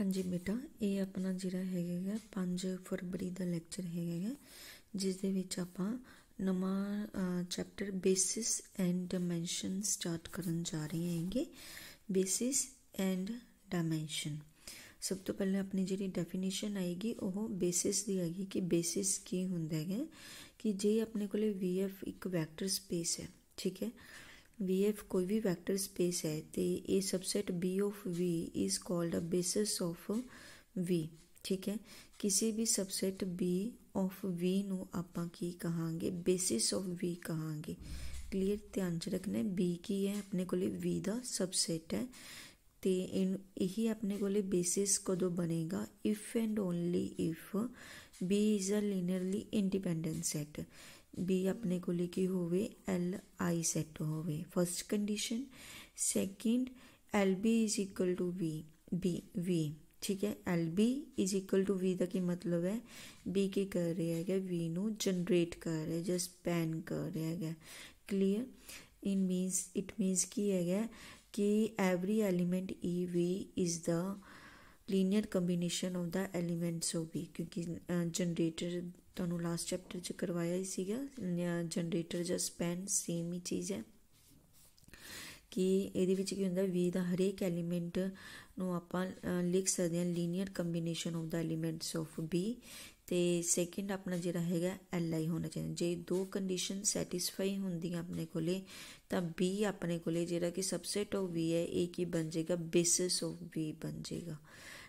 ਹਾਂਜੀ ਬੇਟਾ ਇਹ ਆਪਣਾ ਜਿਹੜਾ ਹੈਗਾ 5 ਫਰਵਰੀ ਦਾ ਲੈਕਚਰ ਹੈਗਾ ਜਿਸ ਦੇ ਵਿੱਚ ਆਪਾਂ ਨਵਾਂ chapter basis and dimension start ਕਰਨ ਜਾ ਰਹੇ ਹਾਂਗੇ ਬੇਸਿਸ ਐਂਡ ਡਾਈਮੈਂਸ਼ਨ ਸਭ ਤੋਂ ਪਹਿਲਾਂ ਆਪਣੀ ਜਿਹੜੀ ਡੈਫੀਨੇਸ਼ਨ ਆਏਗੀ ਉਹ ਬੇਸਿਸ ਦੀ ਆਏਗੀ ਕਿ ਬੇਸਿਸ ਕੀ ਹੁੰਦਾ ਹੈ ਕਿ ਜੇ ਆਪਣੇ ਕੋਲੇ VF ਇੱਕ ਵੈਕਟਰ ਸਪੇਸ ਹੈ ਠੀਕ ਹੈ VF कोई भी वेक्टर स्पेस है ਤੇ ਇਹ subset B of V is called a basis of V ਠੀਕ ਹੈ ਕਿਸੇ ਵੀ सबसेट B of V ਨੂੰ ਆਪਾਂ ਕੀ ਕਹਾਂਗੇ basis of V ਕਹਾਂਗੇ ਕਲੀਅਰ ਧਿਆਨ ਚ ਰੱਖਣਾ B ਕੀ ਹੈ ਆਪਣੇ ਕੋਲੇ V ਦਾ सबसेट ਹੈ ਤੇ ਇਹੀ ਆਪਣੇ ਕੋਲੇ ਬੇਸਿਸ ਕਦੋਂ ਬਨੇਗਾ if and only if B is a linearly independent set भी अपने को लेके होवे एल आई सेट होवे first condition second L B is equal to V B V ठीक है L B is equal to V का की मतलब है बी के कर रहे है वी नो जनरेट कर रहे हैं जस्ट पैन कर रहा है क्लियर इन मीन्स इट मीन्स की है कि every element E V is the linear combination of the elements ਹੋ ਵੀ ਕਿਉਂਕਿ ਜਨਰੇਟਰ ਤੁਹਾਨੂੰ ਲਾਸਟ ਚੈਪਟਰ 'ਚ ਕਰਵਾਇਆ ਹੀ ਸੀਗਾ ਜਨਰੇਟਰ ਜਾਂ ਸਪੈਨ ਸੇਮ ਹੀ ਚੀਜ਼ ਹੈ ਕਿ ਇਹਦੇ ਵਿੱਚ ਕੀ ਹੁੰਦਾ ਵੀ ਦਾ ਹਰੇਕ ਐਲੀਮੈਂਟ ਨੂੰ ਆਪਾਂ ਲਿਖ ਸਕਦੇ ਹਾਂ linear combination of the elements of B ਤੇ ਸੈਕਿੰਡ ਆਪਣਾ ਜਿਹੜਾ ਹੈਗਾ ਐਲ ਆਈ ਹੋਣਾ ਚਾਹੀਦਾ ਜੇ ਦੋ ਕੰਡੀਸ਼ਨ ਸੈਟੀਸਫਾਈ ਹੁੰਦੀਆਂ ਆਪਣੇ ਕੋਲੇ ਤਾਂ b ਆਪਣੇ ਕੋਲੇ ਜਿਹੜਾ ਕਿ ਸਬਸੈਟ ਆਫ v ਹੈ a ਕੀ ਬਣ ਜਾਏਗਾ ਬੇਸਿਸ ਆਫ v ਬਣ ਜਾਏਗਾ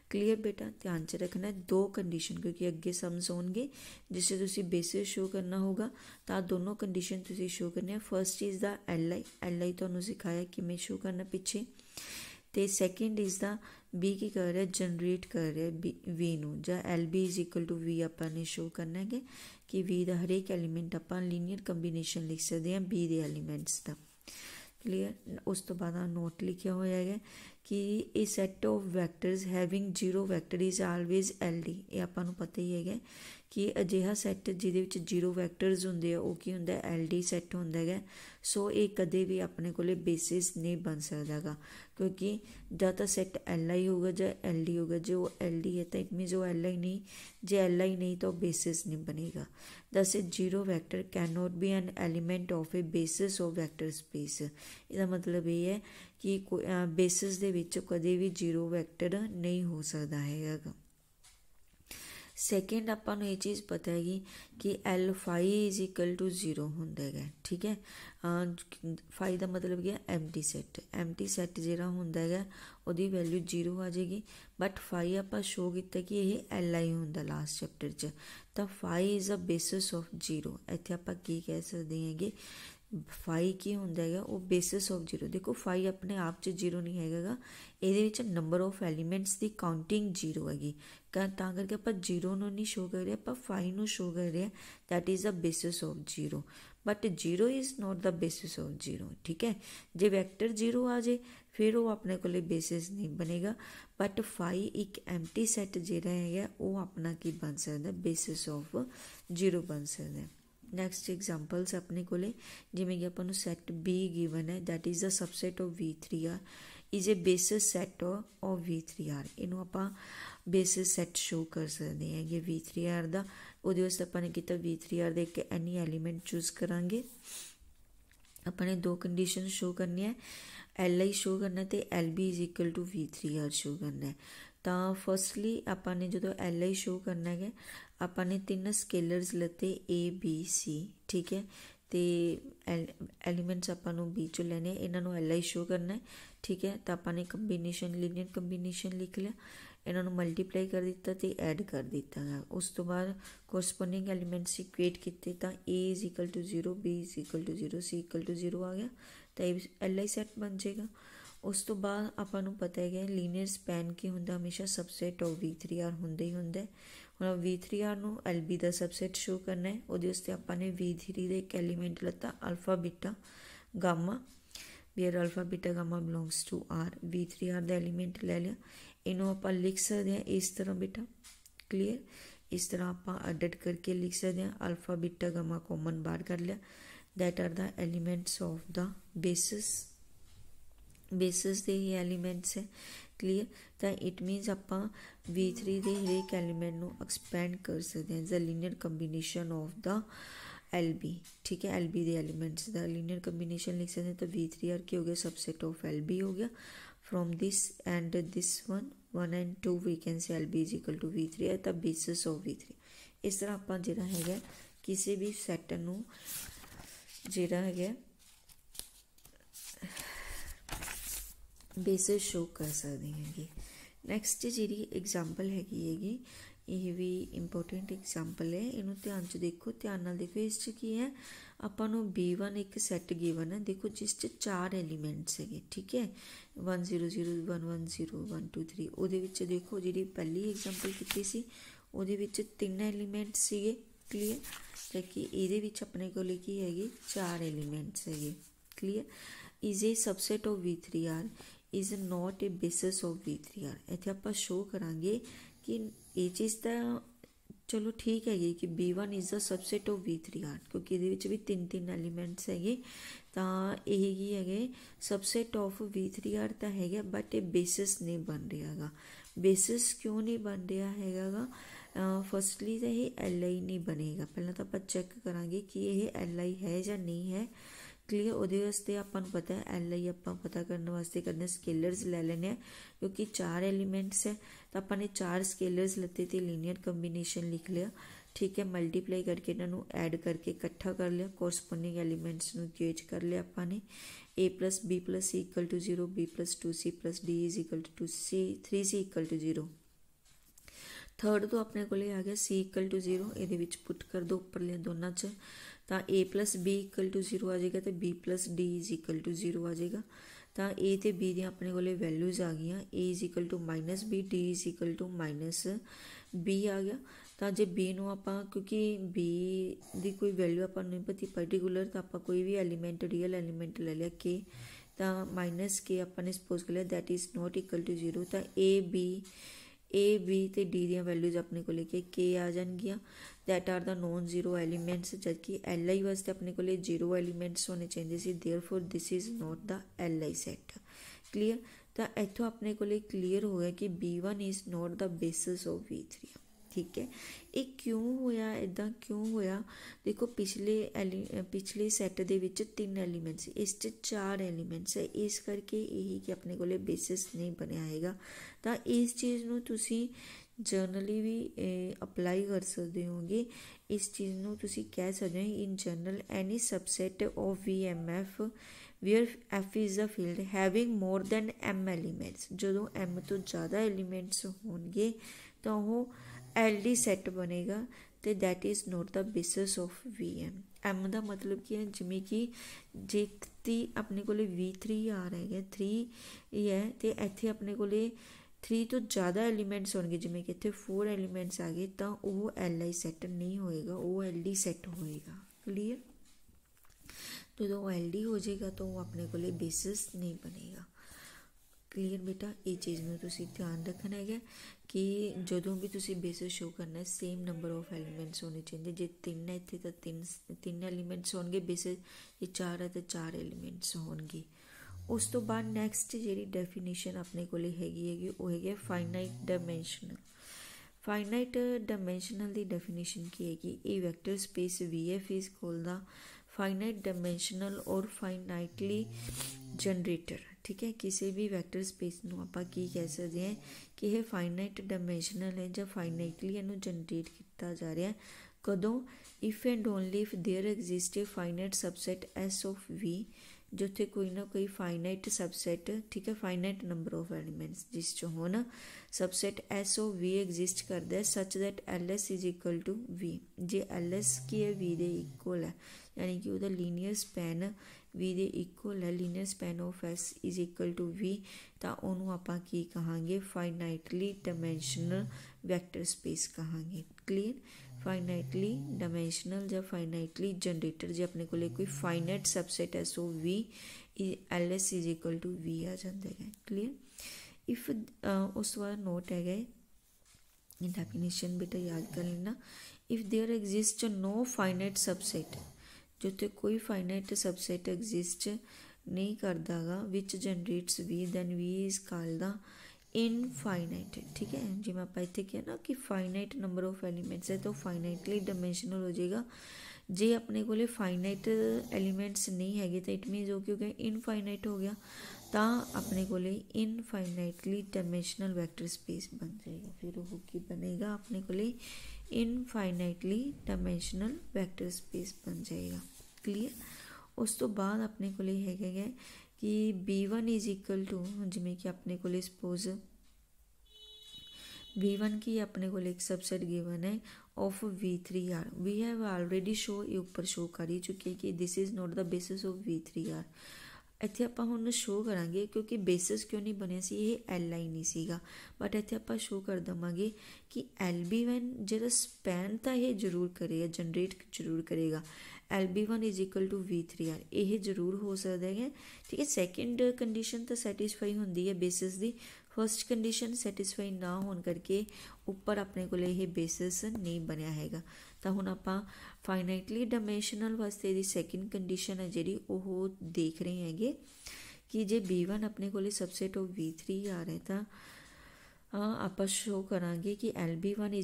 ਕਲੀਅਰ ਬੇਟਾ ਧਿਆਨ ਚ ਰੱਖਣਾ ਦੋ ਕੰਡੀਸ਼ਨ ਕਿਉਂਕਿ ਅੱਗੇ ਸਮਸ ਹੋਣਗੇ ਜਿਸ ਤੇ ਤੁਸੀਂ ਬੇਸਿਸ ਸ਼ੋ ਕਰਨਾ ਹੋਗਾ ਤਾਂ ਦੋਨੋਂ ਕੰਡੀਸ਼ਨ ਤੁਸੀਂ ਸ਼ੋ ਕਰਨੇ first is the li li ਤੁਹਾਨੂੰ ਸਿਖਾਇਆ ਕਿਵੇਂ ਸ਼ੋ ਕਰਨਾ ਪਿੱਛੇ ਤੇ ਸੈਕੰਡ ਇਜ਼ ਦਾ b ਕੀ ਕਰ ਰਿਹਾ ਜਨਰੇਟ ਕਰ ਰਿਹਾ v ਨੂੰ ਜਾਂ lb v ਆਪਾਂ ਨੇ ਸ਼ੋ ਕਰਨਾ ਹੈ ਕਿ v ਦਾ ਹਰੇਕ ਐਲੀਮੈਂਟ ਆਪਾਂ ਲੀਨੀਅਰ ਕੰਬੀਨੇਸ਼ਨ ਲਿਖ ਸਕਦੇ ਹਾਂ b ਦੇ ਐਲੀਮੈਂਟਸ ਦਾ ਕਲੀਅਰ ਉਸ ਤੋਂ ਬਾਅਦ ਆ ਨੋਟ ਲਿਖਿਆ ਹੋਇਆ ਹੈ ਕਿ ਇਹ set of vectors having zero vector is always LD ਇਹ ਆਪਾਂ ਨੂੰ ਪਤਾ ਹੀ ਹੈਗਾ ਕਿ ਅਜਿਹਾ ਸੈੱਟ ਜਿਹਦੇ ਵਿੱਚ ਜ਼ੀਰੋ ਵੈਕਟਰਸ ਹੁੰਦੇ ਆ ਉਹ ਕੀ ਹੁੰਦਾ ਐਲਡੀ ਸੈੱਟ ਹੁੰਦਾ ਹੈਗਾ ਸੋ ਇਹ ਕਦੇ ਵੀ ਆਪਣੇ ਕੋਲੇ ਬੇਸਿਸ ਨਹੀਂ ਬਣ ਸਕਦਾਗਾ ਕਿਉਂਕਿ ਜਦੋਂ ਤਾਂ ਸੈੱਟ ਐਲਆਈ ਹੋਗਾ ਜਾਂ ਐਲਡੀ ਹੋਗਾ ਜੇ ਉਹ ਐਲਡੀ ਹੈ ਤਾਂ ਇਟ ਮੀਨਸ ਉਹ ਐਲਆਈ ਨਹੀਂ ਜੇ ਐਲਆਈ ਨਹੀਂ ਤਾਂ ਬੇਸਿਸ ਨਹੀਂ ਬਣੇਗਾ ਦਸ zero vector can not be an element of a basis of vector space ਇਹਦਾ ਮਤਲਬ ਇਹ ਹੈ ਕਿ ਬੇਸਿਸ ਦੇ ਵਿੱਚ ਕਦੇ ਵੀ ਜ਼ੀਰੋ ਵੈਕਟਰ ਨਹੀਂ ਹੋ ਸਕਦਾ ਹੈਗਾ ਸੈਕਿੰਡ ਆਪਾਂ ਨੂੰ ਇਹ ਚੀਜ਼ ਪਤਾ ਹੈਗੀ ਕਿ L5 0 ਹੁੰਦਾ ਹੈਗਾ ਠੀਕ ਹੈ ਫਾਈ ਦਾ ਮਤਲਬ ਕੀ ਹੈ ਐਮਟੀ ਸੈਟ ਐਮਟੀ ਸੈਟ ਜਿਹੜਾ ਹੁੰਦਾ ਹੈਗਾ ਉਹਦੀ ਵੈਲਿਊ 0 ਆ ਜਾਏਗੀ ਬਟ ਫਾਈ ਆਪਾਂ ਸ਼ੋ ਕੀਤਾ ਕਿ ਇਹ Li ਹੁੰਦਾ ਲਾਸਟ ਚੈਪਟਰ 'ਚ ਤਾਂ phi is a basis of 0 ਇੱਥੇ ਆਪਾਂ ਕੀ ਕਹਿ ਸਕਦੇ ਹਾਂਗੇ ਫਾਈ ਕੀ ਹੁੰਦਾ ਹੈਗਾ ਉਹ ਬੇਸਿਸ ਆਫ ਜ਼ੀਰੋ ਦੇਖੋ ਫਾਈ ਆਪਣੇ ਆਪ 'ਚ ਜ਼ੀਰੋ ਨਹੀਂ ਹੈਗਾਗਾ ਇਹਦੇ ਵਿੱਚ ਨੰਬਰ ਆਫ ਐਲੀਮੈਂਟਸ ਦੀ ਕਾਊਂਟਿੰਗ ਜ਼ੀਰੋ ਹੈਗੀ ਤਾਂ ਕਰਕੇ ਆਪਾਂ ਜ਼ੀਰੋ ਨੂੰ ਨਹੀਂ ਸ਼ੋ ਕਰ ਰਹੇ ਆਪਾਂ ਫਾਈ ਨੂੰ ਸ਼ੋ ਕਰ ਰਹੇ that is a basis of zero but zero is not the basis of zero ਠੀਕ ਹੈ ਜੇ ਵੈਕਟਰ ਜ਼ੀਰੋ ਆ ਜੇ ਫਿਰ ਉਹ ਆਪਣੇ ਕੋਲੇ ਬੇਸਿਸ ਨਹੀਂ ਬਣੇਗਾ ਬਟ ਫਾਈ ਇੱਕ ਐਮਟੀ ਸੈਟ ਜਿਹੜਾ ਹੈਗਾ ਉਹ ਆਪਣਾ ਕੀ ਬਣ ਸਕਦਾ ਬੇਸਿਸ ਆਫ ਜ਼ੀਰੋ ਬਣ ਸਕਦਾ ਨੈਕਸਟ ਐਗਜ਼ਾਮਪਲਸ ਆਪਣੇ ਕੋਲੇ ਜਿਵੇਂ ਕਿ ਆਪਾਂ ਨੂੰ ਸੈਟ B ਗਿਵਨ ਹੈ that is a subset of V3R is a basis set of V3R ਇਹਨੂੰ ਆਪਾਂ ਬੇਸਿਸ ਸੈਟ ਸ਼ੋ ਕਰ ਸਕਦੇ ਹਾਂ ਕਿ V3R ਦਾ ਉਹਦੇ ਵਾਸਤੇ ਆਪਾਂ ਨੇ ਕੀਤਾ V3R ਦੇ ਇੱਕ ਐਨੀ ਐਲੀਮੈਂਟ ਚੂਜ਼ ਕਰਾਂਗੇ ਆਪਾਂ ਨੇ ਦੋ ਕੰਡੀਸ਼ਨ ਸ਼ੋ ਕਰਨੀਆਂ ਹੈ Li ਸ਼ੋ ਕਰਨਾ ਤੇ Lb V3R ਸ਼ੋ ਕਰਨਾ ਹੈ ਤਾਂ ਫਸਟਲੀ ਆਪਾਂ ਨੇ ਜਦੋਂ Li ਸ਼ੋ ਕਰਨਾ ਹੈ ਆਪਾਂ ਨੇ ਤਿੰਨ ਸਕੇਲਰਸ ਲਤੇ A B C ਠੀਕ ਹੈ ਤੇ ਐਲੀਮੈਂਟਸ ਆਪਾਂ ਨੂੰ B ਚੋਂ ਲੈਣੇ ਇਹਨਾਂ ਨੂੰ Li ਸ਼ੋ ਕਰਨਾ ਹੈ ਠੀਕ ਹੈ ਤਾਂ ਆਪਾਂ ਨੇ ਕੰਬੀਨੇਸ਼ਨ ਲੀਨੀਅਰ ਕੰਬੀਨੇਸ਼ਨ ਲਿਖ ਲਿਆ ਇਹਨਾਂ ਨੂੰ ਮਲਟੀਪਲਾਈ ਕਰ ਦਿੱਤਾ ਤੇ ਐਡ ਕਰ ਦਿੱਤਾ ਉਸ ਤੋਂ ਬਾਅਦ ਕੋਰਸਪੋਂਡਿੰਗ ਐਲੀਮੈਂਟਸ ਇਕੁਏਟ ਕੀਤੇ ਤਾਂ A 0 B 0 C 0 ਆ ਗਿਆ ਤਾਂ ਇਹ Li ਸੈਟ ਬਣ ਜਾਏਗਾ ਉਸ ਤੋਂ ਬਾਅਦ ਆਪਾਂ ਨੂੰ ਪਤਾ ਹੈ ਕਿ ਲੀਨੀਅਰ ਸਪੈਨ ਕੀ ਹੁੰਦਾ ਹਮੇਸ਼ਾ ਸਬਸੈਟ ਆਫ V3R ਹੁੰਦੇ ਹੀ ਹੁੰਦਾ हूँ V three R null B का सबसैट शो करना है वो उससे आपने वी थ्री एक एलीमेंट लता अल्फा बीटा गामा बीयर alpha beta gamma belongs to R V three R the element लै लिया इनू आप लिख सकते हैं इस तरह बेटा क्लीयर इस तरह आप एडिट करके लिख सकते हैं अल्फा बीटा गामा कॉमन बार कर लिया that are the elements of the basis basis के ही एलीमेंट्स है ਕਲੀਅਰ ਤਾਂ ਇਟ ਮੀਨਸ ਆਪਾਂ V3 ਦੇ ਹਰੇਕ ਐਲੀਮੈਂਟ ਨੂੰ ਐਕਸਪੈਂਡ ਕਰ ਸਕਦੇ ਹਾਂ ਜ਼ linear combination of the LB ਠੀਕ ਹੈ LB ਦੇ ਐਲੀਮੈਂਟਸ ਦਾ ਲੀਨੀਅਰ ਕੰਬੀਨੇਸ਼ਨ ਲਿਖ ਸਕਦੇ ਹਾਂ ਤਾਂ V3R ਕੀ ਹੋ ਗਿਆ ਸਬਸੈਟ ਆਫ LB ਹੋ ਗਿਆ from this and this one 1 and 2 we can say LB is equal to V3 ਹੈ ਤਾਂ ਬੇਸਿਸ ਆਫ V3 ਇਸ ਤਰ੍ਹਾਂ ਆਪਾਂ ਜਿਹੜਾ ਹੈਗਾ ਕਿਸੇ ਵੀ ਸੈਟ ਨੂੰ ਜਿਹੜਾ ਹੈਗਾ ਬੇਸਿਸ ਸ਼ੋ ਕਰ ਸਕਦੇ ਹੈਗੇ ਨੈਕਸਟ ਜਿਹੜੀ ਐਗਜ਼ਾਮਪਲ ਹੈਗੀ ਹੈਗੀ ਇਹ ਵੀ ਇੰਪੋਰਟੈਂਟ ਐਗਜ਼ਾਮਪਲ ਹੈ ਇਹਨੂੰ ਧਿਆਨ ਚ ਦੇਖੋ ਧਿਆਨ ਨਾਲ ਦੇਖੋ ਇਸ ਚ ਕੀ ਹੈ ਆਪਾਂ ਨੂੰ B1 ਇੱਕ ਸੈੱਟ ਗਿਵਨ ਹੈ ਦੇਖੋ ਜਿਸ ਚ ਚਾਰ ਐਲੀਮੈਂਟਸ ਹੈਗੇ ਠੀਕ ਹੈ 100110123 ਉਹਦੇ ਵਿੱਚ ਦੇਖੋ ਜਿਹੜੀ ਪਹਿਲੀ ਐਗਜ਼ਾਮਪਲ ਕੀਤੀ ਸੀ ਉਹਦੇ ਵਿੱਚ ਤਿੰਨ ਐਲੀਮੈਂਟ ਸੀਗੇ ਕਲੀਅਰ ਤੇ ਕਿ ਇਹਦੇ ਵਿੱਚ ਆਪਣੇ ਕੋਲ ਕੀ ਹੈਗੇ ਚਾਰ ਐਲੀਮੈਂਟਸ ਹੈਗੇ clear is a subset of V3R is not a basis of V three R इतने आप शो करा कि ये चीज़ तो चलो ठीक है कि B one is the subset of V three R क्योंकि ये भी तीन तीन एलीमेंट्स है तो यही है subset of V three R तो है बट ये बेसिस नहीं बन रहा है बेसिस क्यों नहीं बन रहा है फर्स्टली तो यह एल आई नहीं बनेगा पहले तो आप चेक करा कि यह एल आई है या नहीं है ਕਲੀਅਰ ਉਹਦੇ ਵਾਸਤੇ ਆਪਾਂ ਨੂੰ ਪਤਾ ਹੈ ਐਲ ਆਈ ਆਪਾਂ ਪਤਾ ਕਰਨ ਵਾਸਤੇ ਕਰਨੇ ਸਕੇਲਰਸ ਲੈ ਲੈਣੇ ਆ ਕਿਉਂਕਿ ਚਾਰ ਐਲੀਮੈਂਟਸ ਹੈ ਤਾਂ ਆਪਾਂ ਨੇ ਚਾਰ ਸਕੇਲਰਸ ਲੱਤੇ ਤੇ ਲੀਨੀਅਰ ਕੰਬੀਨੇਸ਼ਨ ਲਿਖ ਲਿਆ ਠੀਕ ਹੈ ਮਲਟੀਪਲਾਈ ਕਰਕੇ ਇਹਨਾਂ ਨੂੰ ਐਡ ਕਰਕੇ ਇਕੱਠਾ ਕਰ ਲਿਆ ਕੋਰਸਪੋਂਡਿੰਗ ਐਲੀਮੈਂਟਸ ਨੂੰ ਗੇਜ ਕਰ ਲਿਆ ਆਪਾਂ ਨੇ a b c 0 b 2c d 2c 3c 0 third ਤੋਂ ਆਪਣੇ ਕੋਲੇ ਆ ਗਿਆ c 0 ਇਹਦੇ ਵਿੱਚ ਪੁੱਟ ਕਰ ਦੋ ਉੱਪਰਲੇ ਦੋਨਾਂ 'ਚ ਤਾਂ a b 0 ਆ ਜਾਏਗਾ ਤੇ b d 0 ਆ ਜਾਏਗਾ ਤਾਂ a ਤੇ b ਦੀ ਆਪਣੇ ਕੋਲੇ ਵੈਲਿਊਜ਼ ਆ ਗਈਆਂ a b d b ਆ ਗਿਆ ਤਾਂ ਜੇ b ਨੂੰ ਆਪਾਂ ਕਿਉਂਕਿ b ਦੀ ਕੋਈ ਵੈਲਿਊ ਆਪਾਂ ਨੂੰ ਨਹੀਂ ਪਤੀ ਪਾਰਟਿਕੂਲਰ ਤਾਂ ਆਪਾਂ ਕੋਈ ਵੀ ਐਲੀਮੈਂਟ ਰੀਅਲ ਐਲੀਮੈਂਟ ਲੈ ਲਿਆ k ਤਾਂ -k ਆਪਾਂ ਨੇ ਸਪੋਜ਼ ਕਰ ਲਿਆ that is not equal to 0 ਤਾਂ a b a b ਤੇ d ਦੀਆਂ ਵੈਲਿਊਜ਼ ਆਪਣੇ ਕੋਲੇ ਕਿ k ਆ ਜਾਣਗੀਆਂ that are the non zero elements ਜਦਕਿ li ਵਾਸਤੇ ਆਪਣੇ ਕੋਲੇ ਜ਼ੀਰੋ ਐਲੀਮੈਂਟਸ ਹੋਣੇ ਚਾਹੀਦੇ ਸੀ therefore this is not the li set clear ਤਾਂ ਇੱਥੋਂ ਆਪਣੇ ਕੋਲੇ ਕਲੀਅਰ ਹੋ ਗਿਆ ਕਿ b1 is not the basis of b3 ਠੀਕ ਹੈ ਇਹ ਕਿਉਂ ਹੋਇਆ ਇਦਾਂ ਕਿਉਂ ਹੋਇਆ ਦੇਖੋ ਪਿਛਲੇ ਪਿਛਲੇ ਸੈੱਟ ਦੇ ਵਿੱਚ ਤਿੰਨ ਐਲੀਮੈਂਟਸ ਇਸ 'ਚ ਚਾਰ ਐਲੀਮੈਂਟਸ ਹੈ ਇਸ ਕਰਕੇ ਇਹੀ ਕਿ ਆਪਣੇ ਕੋਲੇ ਬੇਸਿਸ ਨਹੀਂ ਬਣਿਆ ਹੈਗਾ ਤਾਂ ਇਸ ਚੀਜ਼ ਨੂੰ ਤੁਸੀਂ ਜਰਨਲੀ ਵੀ ਅਪਲਾਈ ਕਰ ਸਕਦੇ ਹੋਗੇ ਇਸ ਚੀਜ਼ ਨੂੰ ਤੁਸੀਂ ਕਹਿ ਸਕਦੇ ਹੋ in general any subset of VMF where F is a field having more than M elements ਜਦੋਂ ਐਮ ਤੋਂ ਜ਼ਿਆਦਾ ਐਲੀਮੈਂਟਸ ਹੋਣਗੇ ਤਾਂ ਉਹ ਐਲਡੀ ਸੈੱਟ ਬਣੇਗਾ ਤੇ that is not the basis of vm m ਦਾ ਮਤਲਬ ਕੀ ਹੈ ਜਿਵੇਂ ਕਿ ਜੇਕਤੀ ਆਪਣੇ ਕੋਲੇ v3 ਆ ਰਿਹਾ ਹੈ 3 ਇਹ ਹੈ ਤੇ ਇੱਥੇ ਆਪਣੇ ਕੋਲੇ 3 ਤੋਂ ਜ਼ਿਆਦਾ ਐਲੀਮੈਂਟਸ ਹੋਣਗੇ ਜਿਵੇਂ ਕਿ ਇੱਥੇ 4 ਐਲੀਮੈਂਟਸ ਆ ਗਏ ਤਾਂ ਉਹ li ਸੈੱਟ ਨਹੀਂ ਹੋਏਗਾ ਉਹ ld ਸੈੱਟ ਹੋਏਗਾ ਕਲੀਅਰ ਜਦੋਂ ld ਹੋ ਜਾਏਗਾ ਤਾਂ ਉਹ ਆਪਣੇ ਕੋਲੇ ਬੇਸਿਸ ਨਹੀਂ ਬਣੇਗਾ ਕਲੀਅਰ ਬੇਟਾ ਇਹ ਚੀਜ਼ ਨੂੰ ਤੁਸੀਂ ਧਿਆਨ ਰੱਖਣਾ ਹੈਗਾ ਕਿ ਜਦੋਂ ਵੀ ਤੁਸੀਂ ਬੇਸਿਸ ਸ਼ੋ ਕਰਨਾ ਹੈ ਸੇਮ ਨੰਬਰ ਆਫ ਐਲੀਮੈਂਟਸ ਹੋਣੇ ਚਾਹੀਦੇ ਜੇ ਤਿੰਨ ਹੈ ਇੱਥੇ ਤਾਂ ਤਿੰਨ ਤਿੰਨ ਐਲੀਮੈਂਟਸ ਹੋਣਗੇ ਬੇਸਿਸ ਇਹ ਚਾਰ ਹੈ ਤਾਂ ਚਾਰ ਐਲੀਮੈਂਟਸ ਹੋਣਗੇ ਉਸ ਤੋਂ ਬਾਅਦ ਨੈਕਸਟ ਜਿਹੜੀ ਡੈਫੀਨੇਸ਼ਨ ਆਪਣੇ ਕੋਲੇ ਹੈਗੀ ਹੈਗੀ ਉਹ ਹੈਗੀ ਹੈ ਫਾਈਨਾਈਟ ਡਾਈਮੈਂਸ਼ਨਲ ਫਾਈਨਾਈਟ ਡਾਈਮੈਂਸ਼ਨਲ ਦੀ ਡੈਫੀਨੇਸ਼ਨ ਕੀ ਹੈਗੀ ਇਹ ਵੈਕਟਰ ਸਪੇਸ VF ਇਸ ਕੋਲ ਦਾ ਫਾਈਨਾਈਟ ਡਾਈਮੈਂਸ਼ਨਲ ਔਰ ਫਾਈਨਾਈਟਲੀ ਜਨਰੇਟਰ ਠੀਕ ਹੈ ਕਿਸੇ ਵੀ ਵੈਕਟਰ ਸਪੇਸ ਨੂੰ ਆਪਾਂ ਕੀ ਕਹਿ ਸਕਦੇ ਹਾਂ ਕਿ ਇਹ ਫਾਈਨਾਈਟ ਡਾਈਮੈਂਸ਼ਨਲ ਹੈ ਜਾਂ ਫਾਈਨਾਈਟਲੀ ਇਹਨੂੰ ਜਨਰੇਟ ਕੀਤਾ ਜਾ ਰਿਹਾ ਹੈ ਕਦੋਂ if and only if there exist a finite subset S of V ਜਿੱਥੇ ਕੋਈ ਨਾ ਕੋਈ ਫਾਈਨਾਈਟ ਸਬਸੈਟ ਠੀਕ ਹੈ ਫਾਈਨਾਈਟ ਨੰਬਰ ਆਫ ਐਲੀਮੈਂਟਸ ਜਿਸ ਚ ਹੋਣ subset S of V exist ਕਰਦਾ ਹੈ such that L S is equal to V ਜੇ ਐਲ ਐਸ ਕੀ ਹੈ ਵੀ ਦੇ ਇਕੁਅਲ ਹੈ ਯਾਨੀ ਕਿ ਉਹਦਾ ਲੀਨੀਅਰ ਸਪੈਨ ವಿದೆ ಈಕ್ವಲ್ है span of S is equal to V ਤਾਂ ਉਹਨੂੰ ਆਪਾਂ ਕੀ ਕਹਾਂਗੇ ਫਾਈਨਾਈਟਲੀ ਡਾਈਮੈਂਸ਼ਨਲ ਵੈਕਟਰ ਸਪੇਸ ਕਹਾਂਗੇ ਕਲੀਅਰ फाइनाइटली डायमेंशनल या फाइनाइटली जनरेटर जो अपने को कोई फाइनाइट सबसेट है so V L S is equal to V आ जाते हैं क्लीयर इफ उस बार नोट है गए डेफिनेशन बेटा याद कर लेना if there exist no finite subset ਜਿੱਥੇ ਕੋਈ ਫਾਈਨਾਈਟ ਸਬਸੈਟ ਐਗਜ਼ਿਸਟ ਨਹੀਂ ਕਰਦਾਗਾ ਵਿਚ generates V then V is called the infinite ਠੀਕ ਹੈ ਜਿਵੇਂ ਆਪਾਂ ਇੱਥੇ ਕਿਹਾ ਨਾ ਕਿ ਫਾਈਨਾਈਟ ਨੰਬਰ ਆਫ ਐਲੀਮੈਂਟਸ ਹੈ ਤਾਂ ਫਾਈਨਾਈਟਲੀ ਡਾਈਮੈਂਸ਼ਨਲ ਹੋ ਜਾਏਗਾ ਜੇ ਆਪਣੇ ਕੋਲੇ ਫਾਈਨਾਈਟ ਐਲੀਮੈਂਟਸ ਨਹੀਂ ਹੈਗੇ ਤਾਂ ਇਟ ਮੀਨਸ ਉਹ ਕਿਉਂਕਿ ਇਨਫਾਈਨਾਈਟ ਹੋ ਗਿਆ ਤਾਂ ਆਪਣੇ ਕੋਲੇ ਇਨਫਾਈਨਾਈਟਲੀ ਡਾਈਮੈਂਸ਼ਨਲ ਵੈਕਟਰ ਸਪੇਸ ਬਣ ਜਾਏਗੀ ਫਿਰ ਉਹ ਕੀ ਬਣੇਗਾ ਆਪਣੇ ਕੋਲੇ ਇਨਫਾਈਨਾਈਟਲੀ ਡਾਈਮੈਂਸ਼ਨਲ ਵੈਕਟਰ ਸਪੇਸ ਬਣ ਜਾਏਗਾ ਕਲੀਅਰ ਉਸ ਤੋਂ ਬਾਅਦ ਆਪਣੇ ਕੋਲੇ ਹੈਗਾ ਹੈ ਕਿ b1 ਇਜ਼ ਇਕੁਅਲ ਟੂ ਜਿਵੇਂ ਕਿ ਆਪਣੇ ਕੋਲੇ ਸਪੋਜ਼ v1 की अपने को एक सबसेट गिवन है of V three R we have already show ये ऊपर शो करी चुके कि this is not the basis of V three R ਇੱਥੇ ਆਪਾਂ ਹੁਣ ਸ਼ੋ ਕਰਾਂਗੇ ਕਿਉਂਕਿ ਬੇਸਿਸ ਕਿਉਂ ਨਹੀਂ ਬਣਿਆ ਸੀ ਇਹ ਐਲ ਆਈ ਨਹੀਂ ਸੀਗਾ ਬਟ ਇੱਥੇ ਆਪਾਂ ਸ਼ੋ ਕਰ ਦਵਾਂਗੇ ਕਿ ਐਲ ਬੀ 1 ਜਿਹੜਾ ਸਪੈਨ ਤਾਂ ਇਹ ਜ਼ਰੂਰ ਕਰੇਗਾ ਜਨਰੇਟ ਜ਼ਰੂਰ ਕਰੇਗਾ L B 1 is equal to V 3 R ਇਹ ਜ਼ਰੂਰ ਹੋ ਸਕਦਾ ਹੈ ਠੀਕ ਹੈ ਸੈਕਿੰਡ ਕੰਡੀਸ਼ਨ ਤਾਂ ਸੈਟੀਸਫਾਈ ਹੁੰਦੀ ਹੈ ਬੇਸਿਸ ਦੀ ਫਰਸਟ ਕੰਡੀਸ਼ਨ ਸੈਟੀਸਫਾਈ ਨਾ ਹੋਣ ਕਰਕੇ ਉੱਪਰ ਆਪਣੇ ਕੋਲੇ ਇਹ ਬੇਸਿਸ ਨਹੀਂ ਬਣਿਆ ਹੈਗਾ ਤਾਂ ਹੁਣ ਆਪਾਂ ਫਾਈਨਾਈਟਲੀ ਡਾਈਮੈਂਸ਼ਨਲ ਵਾਸਤੇ ਦੀ ਸੈਕਿੰਡ ਕੰਡੀਸ਼ਨ ਹੈ ਜਿਹੜੀ ਉਹ ਦੇਖ ਰਹੇ ਹੈਗੇ ਕਿ ਜੇ B1 ਆਪਣੇ ਕੋਲੇ ਸਬਸੈਟ ਆਫ V3 ਆ ਰਿਹਾ ਤਾਂ ਆਪਾਂ ਸ਼ੋ ਕਰਾਂਗੇ ਕਿ LB1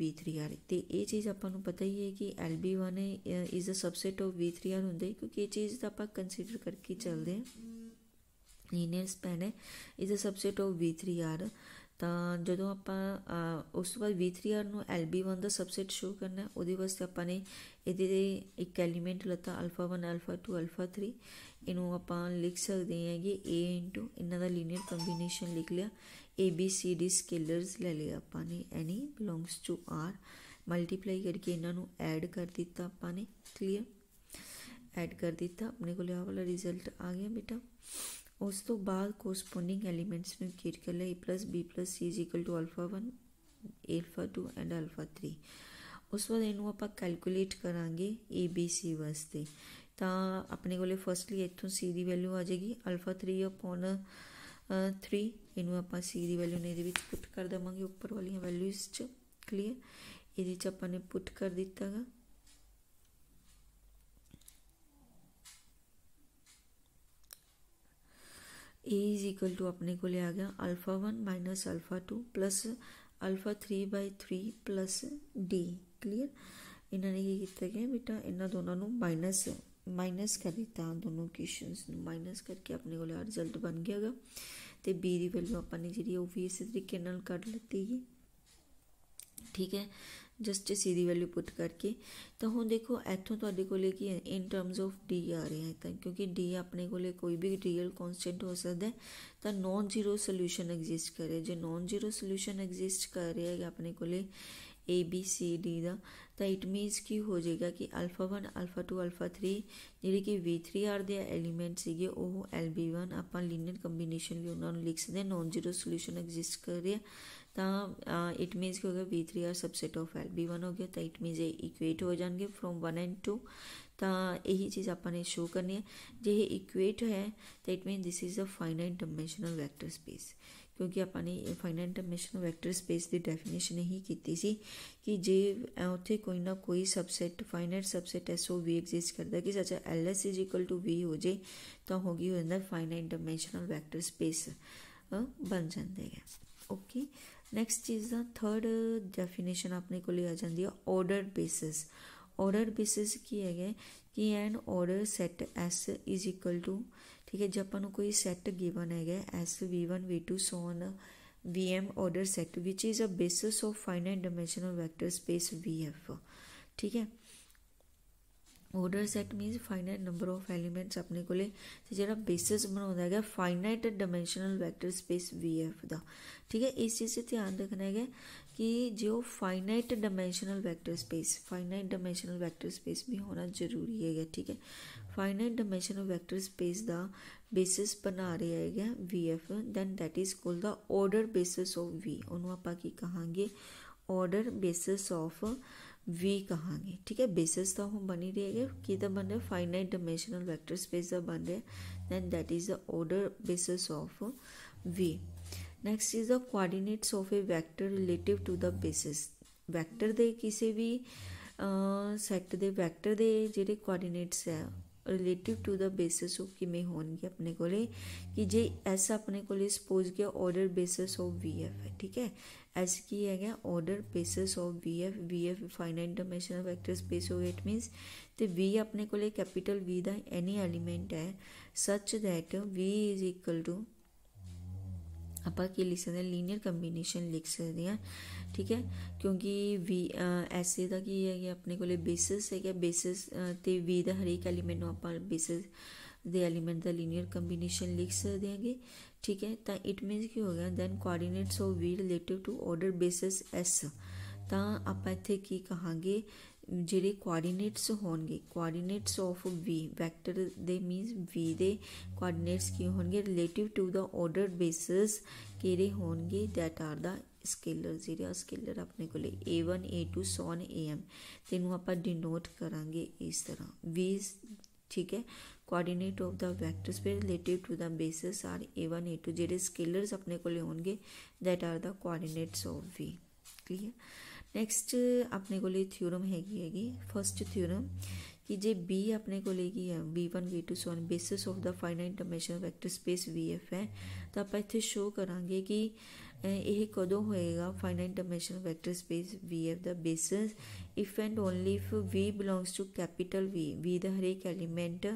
v3 ਆ ਰਿਹਾ ਤੇ ਇਹ ਚੀਜ਼ ਆਪਾਂ ਨੂੰ ਪਤਾ ਹੀ ਹੈ ਕਿ LB1 is a subset of v3 ਆ ਹੁੰਦਾ ਹੈ ਕਿਉਂਕਿ ਇਹ ਚੀਜ਼ ਤਾਂ ਆਪਾਂ ਕੰਸੀਡਰ ਕਰਕੇ ਚੱਲਦੇ ਹਾਂ ਲੀਨੀਅਰ ਸਪੈਨ ਹੈ is a subset of v3 ਆ V3R ਤਾਂ ਜਦੋਂ ਆਪਾਂ ਉਸ ਤੋਂ ਬਾਅਦ V3R ਨੂੰ LB1 ਦਾ ਸਬਸੈਟ ਸ਼ੋ ਕਰਨਾ ਉਹਦੇ ਵਾਸਤੇ ਆਪਾਂ ਨੇ ਇਹਦੇ ਦੇ ਇੱਕ ਐਲੀਮੈਂਟ ਲਤਾ α1 α2 α3 ਇਹਨੂੰ ਆਪਾਂ ਲਿਖ ਸਕਦੇ ਹਾਂ ਕਿ A ਇਹਨਾਂ ਦਾ ਲੀਨੀਅਰ ਕੰਬੀਨੇਸ਼ਨ ਲਿਖ ਲਿਆ a b c d ਸਕੇਲਰਸ ਲੈ ਲਿਆ ਆਪਾਂ ਨੇ any belongs to R multiply ਕਰਕੇ ਇਹਨਾਂ ਨੂੰ ਐਡ ਕਰ ਦਿੱਤਾ ਆਪਾਂ ਨੇ ਕਲੀਅਰ ਐਡ ਕਰ ਦਿੱਤਾ ਆਪਣੇ ਕੋਲ ਆ ਵਾਲਾ ਰਿਜ਼ਲਟ ਆ ਗਿਆ ਬੇਟਾ ਉਸ ਤੋਂ ਬਾਅਦ ਕੋਰਸਪੋਂਡਿੰਗ ਐਲੀਮੈਂਟਸ ਨੂੰ ਇਕੁਏਟ ਕਰ ਲਈ b c α1 α2 ਐਂਡ α3 ਉਸ ਤੋਂ ਇਹਨੂੰ ਆਪਾਂ ਕੈਲਕੂਲੇਟ ਕਰਾਂਗੇ c ਵਾਸਤੇ ਤਾਂ ਆਪਣੇ ਕੋਲੇ ਫਰਸਟਲੀ ਇੱਥੋਂ C ਦੀ ਵੈਲਿਊ ਆ ਜਾਏਗੀ α3 3 ਇਹਨੂੰ ਆਪਾਂ C ਦੀ ਵੈਲਿਊ ਨੇ ਇਹਦੇ ਵਿੱਚ ਪੁੱਟ ਕਰ ਦਵਾਂਗੇ ਉੱਪਰ ਵਾਲੀਆਂ ਵੈਲਿਊਜ਼ 'ਚ ਕਲੀਅਰ ਇਹਦੇ 'ਚ ਆਪਾਂ ਨੇ ਪੁੱਟ ਕਰ ਦਿੱਤਾਗਾ a is equal to अपने को ले आ गया alpha one minus alpha two plus 3 by 3 plus d clear ਇਹਨਾਂ ਨੇ ਕੀ ਕੀਤਾ ਗਿਆ ਬੇਟਾ ਇਹਨਾਂ ਦੋਨਾਂ ਨੂੰ ਮਾਈਨਸ ਮਾਈਨਸ ਕਰ ਦਿੱਤਾ ਦੋਨੋਂ ਕੁਐਸਚਨਸ ਨੂੰ ਮਾਈਨਸ ਕਰਕੇ ਆਪਣੇ ਕੋਲੇ ਆ ਰਿਜ਼ਲਟ ਬਣ ਗਿਆਗਾ ਤੇ b ਦੀ ਵੈਲਿਊ ਆਪਾਂ ਨੇ ਜਿਹੜੀ ਉਹ ਵੀ ਇਸੇ ਤਰੀਕੇ ਨਾਲ ਕੱਢ ਲਿੱਤੀ ਹੈ ਠੀਕ ਹੈ ਜਸਟ ਸੀ ਦੀ ਵੈਲਿਊ ਪੁੱਟ ਕਰਕੇ ਤਾਂ ਹੁਣ ਦੇਖੋ ਇੱਥੋਂ ਤੁਹਾਡੇ ਕੋਲੇ ਕੀ ਇਨ ਟਰਮਸ ਆਫ d ਆ ਰਿਹਾ ਹੈ ਤਾਂ ਕਿਉਂਕਿ d ਆਪਣੇ ਕੋਲੇ ਕੋਈ ਵੀ ਰੀਅਲ ਕਨਸਟੈਂਟ ਹੋ ਸਕਦਾ ਹੈ ਤਾਂ ਨੋਨ ਜ਼ੀਰੋ ਸੋਲੂਸ਼ਨ ਐਗਜ਼ਿਸਟ ਕਰੇ ਜੇ ਨੋਨ ਜ਼ੀਰੋ ਸੋਲੂਸ਼ਨ ਐਗਜ਼ਿਸਟ ਕਰ ਰਿਹਾ ਹੈ ਆਪਣੇ ਕੋਲੇ a b c d ਦਾ ਤਾਂ ਇਟ ਮੀਨਸ ਕੀ ਹੋ ਜਾਏਗਾ ਕਿ ਅਲਫਾ 1 ਅਲਫਾ 2 ਅਲਫਾ 3 ਜਿਹੜੇ ਕਿ V3R ਦੇ ਐਲੀਮੈਂਟ ਸੀਗੇ ਉਹ LB1 ਆਪਾਂ ਲੀਨੀਅਰ ਕੰਬੀਨੇਸ਼ਨ ਵੀ ਉਹਨਾਂ ਨੂੰ ਲਿਖ ਸਕਦੇ ਨਾਨ ਜ਼ੀਰੋ ਸੋਲੂਸ਼ਨ ਐਗਜ਼ਿਸਟ ਕਰ ਰਿਹਾ ਤਾਂ ਇਟ ਮੀਨਸ ਕਿ ਹੋ ਗਿਆ V3R ਸਬਸੈਟ ਆਫ LB1 ਹੋ ਗਿਆ ਤਾਂ ਇਟ ਮੀਨਸ ਇਹ ਇਕੁਏਟ ਹੋ ਜਾਣਗੇ ਫਰੋਮ 1 ਐਂਡ 2 ਤਾਂ ਇਹੀ ਚੀਜ਼ ਆਪਾਂ ਨੇ ਸ਼ੋ ਕਰਨੀ ਹੈ ਜੇ ਇਹ ਇਕੁਏਟ ਹੈ ਤਾਂ it mean this is a finite dimensional vector space ਕਿਉਂਕਿ ਆਪਾਂ ਨੇ ਫਾਈਨਾਈਟ ਡਾਈਮੈਂਸ਼ਨਲ ਵੈਕਟਰ ਸਪੇਸ ਦੀ ਡੈਫੀਨੇਸ਼ਨ ਹੀ ਕੀਤੀ ਸੀ ਕਿ ਜੇ ਉੱਥੇ ਕੋਈ ਨਾ ਕੋਈ subset finite subset SOV exist ਕਰਦਾ ਕਿ ਸੱਚਾ LS V ਹੋ ਜੇ ਤਾਂ ਹੋ ਗਈ ਹੋ ਜਾਂਦਾ ਫਾਈਨਾਈਟ ਡਾਈਮੈਂਸ਼ਨਲ ਵੈਕਟਰ ਸਪੇਸ ਬਣ ਜਾਂਦੇ ਹੈ ਓਕੇ ਨੈਕਸਟ ਚੀਜ਼ ਦਾ ਥਰਡ ਡੈਫੀਨੇਸ਼ਨ ਆਪਣੇ ਕੋਲ ਆ ਜਾਂਦੀ ਹੈ ਆਰਡਰ ਬੇਸਿਸ ਆਰਡਰ ਬੇਸਿਸ ਕੀ ਹੈਗਾ ਕਿ an order set S is equal to ਠੀਕ ਹੈ ਜੇ ਆਪਾਂ ਨੂੰ ਕੋਈ ਸੈੱਟ ਗਿਵਨ ਹੈਗਾ S v1 v2 so on vm order set ਵਿਚ is a basis of finite dimensional vector space vf ਠੀਕ ਹੈ order set means finite number of elements ਆਪਣੇ ਕੋਲੇ ਤੇ ਜਿਹੜਾ ਬੇਸਿਸ ਬਣਾਉਂਦਾ ਹੈਗਾ finite dimensional vector space vf ਦਾ ਠੀਕ ਹੈ ਇਸ ਚੀਜ਼ ਤੇ ਧਿਆਨ ਰੱਖਣਾ ਹੈਗਾ कि जो finite dimensional vector space finite dimensional vector space भी होना जरूरी है ठीक है फाइनाइट डायमेंशनल वेक्टर स्पेस का बेसिस बना रहे है V F then that is called the order basis of V आप कहे order basis of V of ठीक है बेसिस तो हम ਤਾਂ ਉਹ रहे हैं कि बन रहे फाइनाइट डायमेंशनल ਡਾਈਮੈਂਸ਼ਨਲ स्पेस का बन रहा है then that is the order basis of V next is the coordinates of a vector relative to the basis vector दे किसी भी सेट दे वेक्टर दे जेडे कोऑर्डिनेट्स है relative to the basis of किमें हो अपने को कि जे एस अपने को सपोज किया order basis of V F है ठीक है एस की है क्या order basis of V F V F finite dimensional vector space हो गया इट मीनस तो वी अपने को कैपीटल वी का एनी एलीमेंट है such that V is equal to ਆਪਾਂ ਕੀ ਲਿਖ ਸਕਦੇ ਹਾਂ ਲੀਨੀਅਰ ਕੰਬੀਨੇਸ਼ਨ ਲਿਖ ਸਕਦੇ ਹਾਂ ਠੀਕ ਹੈ ਕਿਉਂਕਿ ਵੀ ਐਸੇ ਦਾ ਕੀ ਹੈ ਕਿ ਆਪਣੇ ਕੋਲੇ ਬੇਸਿਸ ਹੈ ਕਿ ਬੇਸਿਸ ਤੇ ਵੀ ਦਾ ਹਰੇਕ ਐਲੀਮੈਂਟ ਨੂੰ ਆਪਾਂ ਬੇਸਿਸ ਦੇ ਐਲੀਮੈਂਟ ਦਾ ਲੀਨੀਅਰ ਕੰਬੀਨੇਸ਼ਨ ਲਿਖ ਸਕਦੇ ਹਾਂਗੇ ਠੀਕ ਹੈ ਤਾਂ ਇਟ ਮੀਨਸ ਕੀ ਹੋ ਗਿਆ then coordinates of V relative to order basis S ਤਾਂ ਆਪਾਂ ਇੱਥੇ ਕੀ ਕਹਾਂਗੇ ਜਿਹੜੇ ਕੋਆਰਡੀਨੇਟਸ ਹੋਣਗੇ ਕੋਆਰਡੀਨੇਟਸ ਆਫ v ਵੈਕਟਰ ਦੇ ਮੀਨਸ v ਦੇ ਕੋਆਰਡੀਨੇਟਸ ਕੀ ਹੋਣਗੇ relative to the ordered basis ਕਿਹੜੇ ਹੋਣਗੇ ਦੈਟ ਆਰ ਦਾ ਸਕੇਲਰ ਜਿਹੜਾ ਸਕੇਲਰ ਆਪਣੇ ਕੋਲੇ a1 a2 ਸੋਨ am ਤੇ ਆਪਾਂ ਡਿਨੋਟ ਕਰਾਂਗੇ ਇਸ ਤਰ੍ਹਾਂ v ਠੀਕ ਹੈ coordinate of the vector space relative to the basis are a1 a2 ਜਿਹੜੇ ਸਕੇਲਰਸ ਆਪਣੇ ਕੋਲੇ ਹੋਣਗੇ that are the coordinates of v clear next अपने को थ्योरम हैगी है फस्ट थ्योरम कि जे बी अपने को B one B two so basis of the finite dimensional vector space V F है तो आप इतने शो करा कि यह कदों होएगा finite dimensional vector space V F the basis if and only if V belongs to capital V V the हरेक element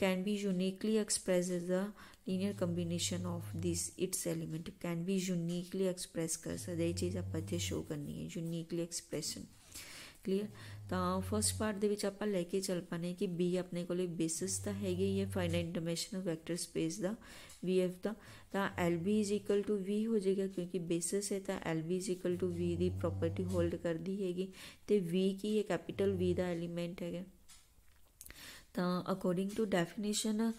can be uniquely express is the linear combination of this its element can be uniquely expressed ਕਰ ਸਕਦਾ ਇਹ ਚੀਜ਼ ਆਪਾਂ ਇੱਥੇ show ਕਰਨੀ ਹੈ uniquely expression clear ਤਾਂ ਫਰਸਟ ਪਾਰਟ ਦੇ ਵਿੱਚ ਆਪਾਂ ਲੈ ਕੇ ਚੱਲ ਪਾਣੇ ਕਿ B ਆਪਣੇ ਕੋਲੇ ਬੇਸਿਸ ਤਾਂ ਹੈਗੇ ਹੀ ਹੈ ਫਾਈਨਾਈਟ ਡਾਈਮੈਂਸ਼ਨਲ ਵੈਕਟਰ ਸਪੇਸ ਦਾ VF ਦਾ ਤਾਂ LB v ਹੋ ਜਾਏਗਾ ਕਿਉਂਕਿ ਬੇਸਿਸ ਹੈ ਤਾਂ LB v ਦੀ ਪ੍ਰੋਪਰਟੀ ਹੋਲਡ ਕਰਦੀ ਹੈਗੀ ਤੇ V ਕੀ ਹੈ ਕੈਪੀਟਲ V ਦਾ ਐਲੀਮੈਂਟ ਹੈਗਾ ਤਾਂ ਅਕੋਰਡਿੰਗ ਟੂ ਡੈਫੀਨੇਸ਼ਨ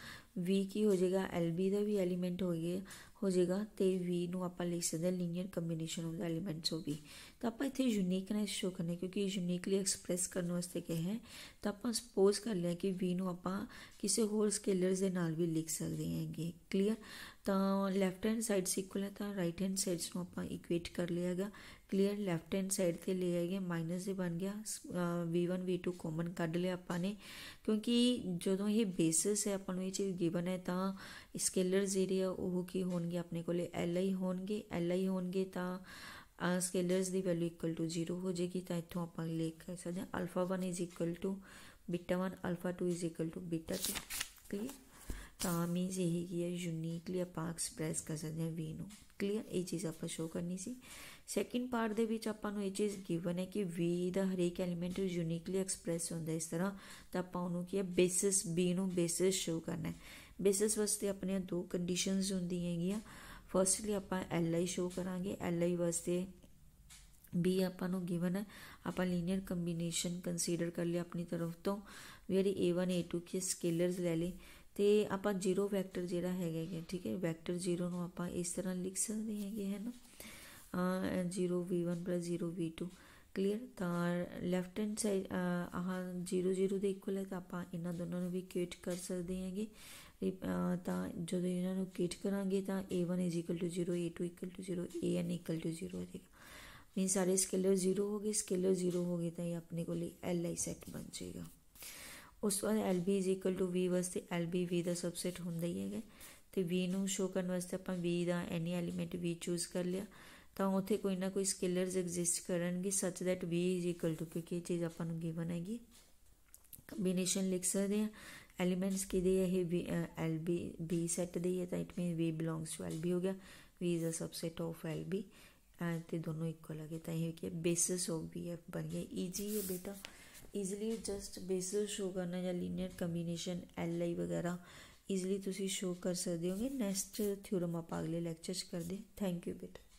v ਕੀ ਹੋ ਜਾਏਗਾ lb ਦਾ ਵੀ ਐਲੀਮੈਂਟ ਹੋ ਗਿਆ ਹੋ ਜਾਏਗਾ ਤੇ v ਨੂੰ ਆਪਾਂ ਲਿਖ ਸਕਦੇ ਹਾਂ linear combination of the elements of v ਤਾਂ ਆਪਾਂ ਇੱਥੇ ਯੂਨੀਕਨੈਸ ਸ਼ੋ ਕਰਨੇ ਕਿਉਂਕਿ ਯੂਨੀਕਲੀ ਐਕਸਪ੍ਰੈਸ ਕਰਨ ਵਾਸਤੇ ਕਿਹਾ ਹੈ ਤਾਂ ਆਪਾਂ ਸਪੋਜ਼ ਕਰ ਲਿਆ ਕਿ v ਨੂੰ ਆਪਾਂ ਕਿਸੇ ਹੋਰ ਸਕੇਲਰਸ ਦੇ ਨਾਲ ਵੀ ਲਿਖ ਸਕਦੇ ਹਾਂਗੇ ਕਲੀਅਰ ਤਾਂ ਲੈਫਟ ਹੈਂਡ ਸਾਈਡ ਇਕੁਅਲ ਹੈ ਤਾਂ ਰਾਈਟ ਹੈਂਡ ਸਾਈਡ ਨੂੰ ਆਪਾਂ ਇਕੁਏਟ ਕਰ ਲਿਆਗਾ ਕਲੀਅਰ ਲੈਫਟ ਹੈਂਡ ਸਾਈਡ ਤੇ ਲੈ ਆਈਏ ਮਾਈਨਸ ਹੀ ਬਣ ਗਿਆ v1 v2 ਕਾਮਨ ਕੱਢ ਲਿਆ ਆਪਾਂ ਨੇ ਕਿਉਂਕਿ ਜਦੋਂ ਇਹ ਬੇਸਿਸ ਹੈ ਆਪਾਂ ਨੂੰ ਇਹ ਚੀਜ਼ ਗਿਵਨ ਹੈ ਤਾਂ ਸਕੇਲਰ ਜਿਹੜੇ ਉਹ ਕੀ ਹੋਣਗੇ ਆਪਣੇ ਕੋਲੇ li ਹੋਣਗੇ li ਹੋਣਗੇ ਤਾਂ ਆ ਸਕੇਲਰਸ ਦੀ ਵੈਲਿਊ ਇਕੁਅਲ ਟੂ 0 ਹੋ ਜੇਗੀ ਤਾਂ ਇੱਥੋਂ ਆਪਾਂ ਲਿਖ ਸਕਦੇ ਹਾਂ α1 β1 α2 β2 ਟੂ ਬੀਟਾ ਕਲੀਅਰ ਤਾਂ ਮੀਨਸ ਇਹ ਕੀ ਹੈ ਯੂਨੀਕਲੀ ਆਪਾਂ ਐਕਸਪ੍ਰੈਸ ਕਰ ਸਕਦੇ ਹਾਂ ਵੀ ਨੂੰ ਕਲੀਅਰ ਇਹ ਚੀਜ਼ ਆਪਾਂ ਸ਼ੋ ਕਰਨੀ ਸੀ ਸੈਕਿੰਡ ਪਾਰਟ ਦੇ ਵਿੱਚ ਆਪਾਂ ਨੂੰ ਇਹ ਚੀਜ਼ ਗਿਵਨ ਹੈ ਕਿ ਵੀ ਦਾ ਹਰੇਕ ਐਲੀਮੈਂਟ ਯੂਨੀਕਲੀ ਐਕਸਪ੍ਰੈਸ ਹੁੰਦਾ ਇਸ ਤਰ੍ਹਾਂ ਤਾਂ ਆਪਾਂ ਉਹਨੂੰ ਕੀ ਹੈ ਬੇਸਿਸ ਬੀ ਨੂੰ ਬੇਸਿਸ ਸ਼ੋ ਕਰਨਾ ਹੈ ਬੇਸਿਸ ਵਾਸਤੇ ਆਪਣੀਆਂ ਦੋ ਕੰਡੀਸ਼ਨਸ ਹੁੰਦੀਆਂ ਹੈਗੀਆਂ ਫਰਸਟਲੀ ਆਪਾਂ ਐਲ ਆਈ ਸ਼ੋ ਕਰਾਂਗੇ ਐਲ ਆਈ ਵਾਸਤੇ ਬੀ ਆਪਾਂ ਨੂੰ ਗਿਵਨ ਹੈ ਆਪਾਂ ਲੀਨੀਅਰ ਕੰਬੀਨੇਸ਼ਨ ਕੰਸੀਡਰ ਕਰ ਲਈ ਆਪਣੀ ਤਰਫ ਤੋਂ ਵੇਰੀ a1 a2 ਕੇ ਸਕੇਲਰਸ ਲੈ ਲਈ ਤੇ ਆਪਾਂ ਜ਼ੀਰੋ ਵੈਕਟਰ ਜਿਹੜਾ ਹੈਗਾ ਹੈ ਠੀਕ ਹੈ ਵੈਕਟਰ ਜ਼ੀਰੋ ਨੂੰ ਆਪਾਂ ਇਸ ਤਰ੍ਹਾਂ ਲਿਖ ਸਕਦੇ ਹੈਗੇ ਹੈ ਨਾ ਜ਼ੀਰੋ 0v1 ਜ਼ੀਰੋ ਕਲੀਅਰ ਤਾਂ ਲੈਫਟ ਹੈਂਡ ਸਾਈਡ ਆਹ 00 ਦੇ ਇਕੁਅਲ ਹੈ ਤਾਂ ਆਪਾਂ ਇਹਨਾਂ ਦੋਨਾਂ ਨੂੰ ਵੀ ਕਿਟ ਕਰ ਸਕਦੇ ਹੈਗੇ ਤਾਂ ਜਦੋਂ ਇਹਨਾਂ ਨੂੰ ਕਿਟ ਕਰਾਂਗੇ ਤਾਂ a1 0 a2 0 an 0 ਹੋ ਜਾਏਗਾ ਮੀਨ ਸਾਰੇ ਸਕੇਲਰ 0 ਹੋ ਗਏ ਸਕੇਲਰ 0 ਹੋ ਗਏ ਤਾਂ ਇਹ ਆਪਣੇ ਕੋਲ ਐਲ ਆਈ ਬਣ ਜਾਏਗਾ ਉਸ ਤੋਂ ਬਾਅਦ LB v ਵਾਸਤੇ LB v ਦਾ ਸਬਸੈਟ ਹੁੰਦਾ ਹੀ ਹੈਗਾ ਤੇ v ਨੂੰ ਸ਼ੋ ਕਰਨ ਵਾਸਤੇ ਆਪਾਂ v ਦਾ ਐਨੀ ਐਲੀਮੈਂਟ v ਚੂਜ਼ ਕਰ ਲਿਆ ਤਾਂ ਉਥੇ ਕੋਈ ਨਾ ਕੋਈ ਸਕੇਲਰਸ ਐਗਜ਼ਿਸਟ ਕਰਨਗੇ ਸੱਚ ਦੈਟ v ਕਿਉਂਕਿ ਇਹ ਚੀਜ਼ ਆਪਾਂ ਨੂੰ ਗਿਵਨ ਹੈਗੀ ਕੰਬੀਨੇਸ਼ਨ ਲਿਖ ਸਕਦੇ ਆ ਐਲੀਮੈਂਟਸ ਕਿਹਦੇ ਹੈ ਇਹ LB b ਸੈੱਟ ਦੇ ਹੈ ਤਾਂ it mean v belongs to LB ਹੋ ਗਿਆ v is a subset of LB ਤੇ ਦੋਨੋਂ ਇਕੁਅਲ ਹੈਗੇ ਤਾਂ ਇਹ ਕਿ ਬੇਸਿਸ ਆਫ vf ਬਣ ਗਿਆ ਈਜੀ ਹੈ ਬੇਟਾ ਈਜ਼ਲੀ ਜਸਟ ਬੇਸਿਸ ਸ਼ੋ ਕਰਨਾ ਜਾਂ ਲੀਨੀਅਰ ਕੰਬੀਨੇਸ਼ਨ ਐਲ ਆਈ ਵਗੈਰਾ ਈਜ਼ਲੀ ਤੁਸੀਂ ਸ਼ੋ ਕਰ ਸਕਦੇ ਹੋਗੇ ਨੈਕਸਟ ਥਿਉਰਮ ਆਪਾਂ ਅਗਲੇ ਲੈਕਚਰਸ ਕਰਦੇ ਥੈਂਕ ਯੂ ਬੇਟਾ